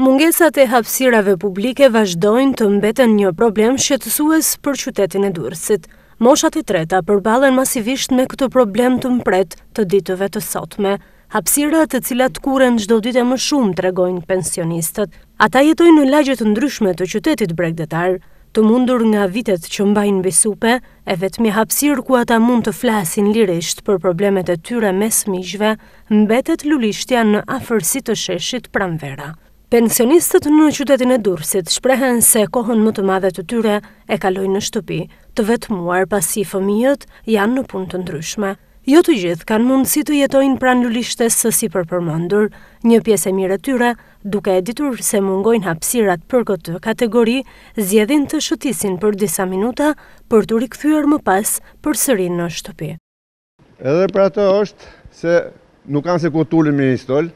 Mungesat e hapsirave publike vazhdojnë të mbeten një problem shqetësues për qytetin e durësit. Moshat e treta përbalen masivisht me këtë problem të mpret të ditëve të sotme. Hapsirat të cilat kuren gjdo dite më shumë të regojnë pensionistët. Ata jetojnë në lagjet të ndryshme të qytetit bregdetarë, të mundur nga vitet që mbajnë bisupe, e vetëmi hapsirë ku ata mund të flasin lirisht për problemet e tyre mes mishve, mbetet lulishtja në afërsi të sheshit pramvera. Pensionistët në qytetin e Durësit shprehen se kohën më të madhe të tyre e kalojnë në shtëpi, të vetëmuar pasi fëmijët janë në punë të ndryshme. Jo të gjithë kanë mundësi të jetojnë pranë lulishtes së si për përmëndur, një piesë e mire tyre, duke editur se mungojnë hapsirat për këtë kategori, zjedhin të shëtisin për disa minuta për të rikëthyër më pas për sërin në shtëpi. Edhe pra të është se nuk kanë se ku tullin me një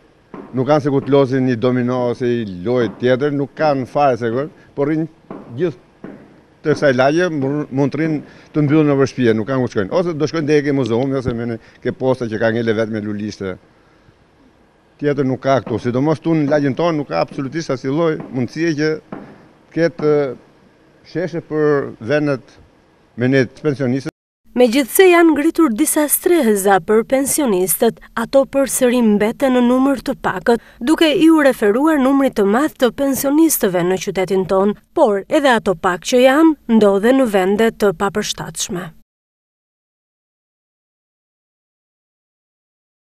nuk kanë se ku të losin një domino ose i loj tjetër, nuk kanë fare se kërë, por rinë gjithë të kësaj lagje mund të rinë të mbyllë në vërshpje, nuk kanë ku shkojnë. Ose do shkojnë dhe e ke muzeum, ose me në ke posta që ka ngele vetë me lulishtë. Tjetër nuk ka këtu, sidomos të në lagjën tonë nuk ka absolutisht asë i lojë mundësie që ketë eh, sheshe për venet me në pensionistë, Me gjithse janë ngritur disa streheza për pensionistët, ato për sërim bete në numër të pakët, duke i u referuar numrit të math të pensionistëve në qytetin tonë, por edhe ato pak që janë ndodhe në vendet të papërshtatshme.